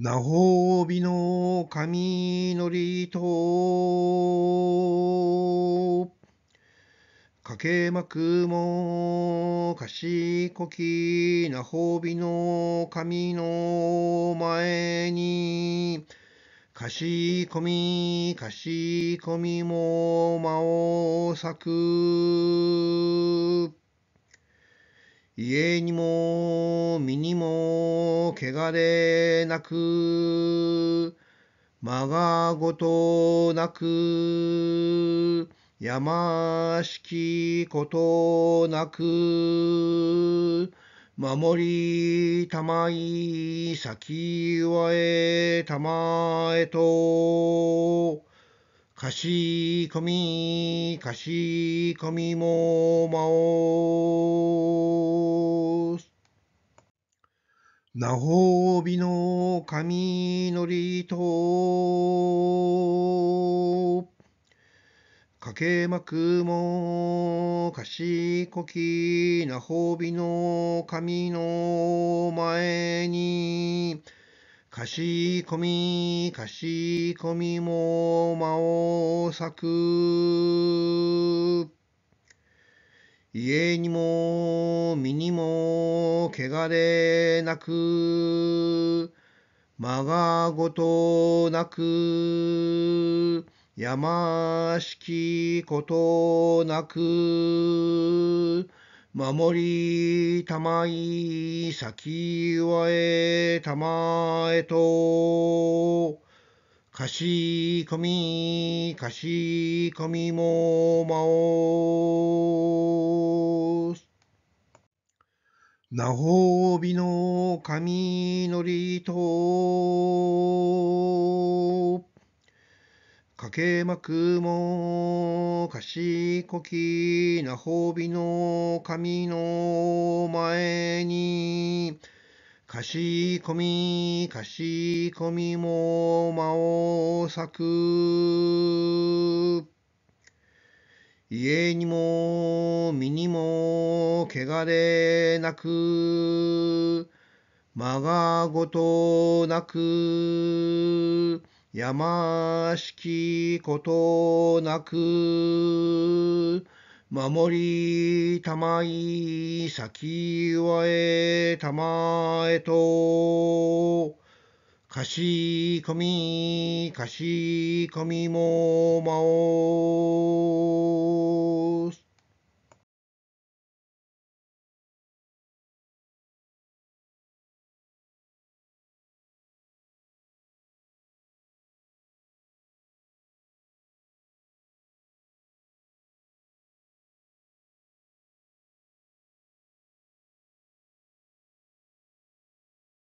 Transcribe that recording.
なほうびの神のりと、かけまくもかしこきなほうびの神の前に、かしこみかしこみも間を咲く。家にも汚れなく、まがごとなく、やましきことなく、守りたまい先はえたまえと、かしこみ、かしこみもまおう。なほうびの神のりと、かけまくもかしこきなほうびの神の前に、かしこみかしこみも間を咲く。家にも身にも汚れなく、まがごとなく、やましきことなく、守りたまい先はえたまえと、かしこみかしこみもまおう。なほびの神のりと、かけまくもかしこきなほびの神の前に、かしこみかしこみも間を咲く。家にも身にも汚れなく、まがごとなく、やましきことなく、守りたまい先はえたまえと、かしこみかしこみもまお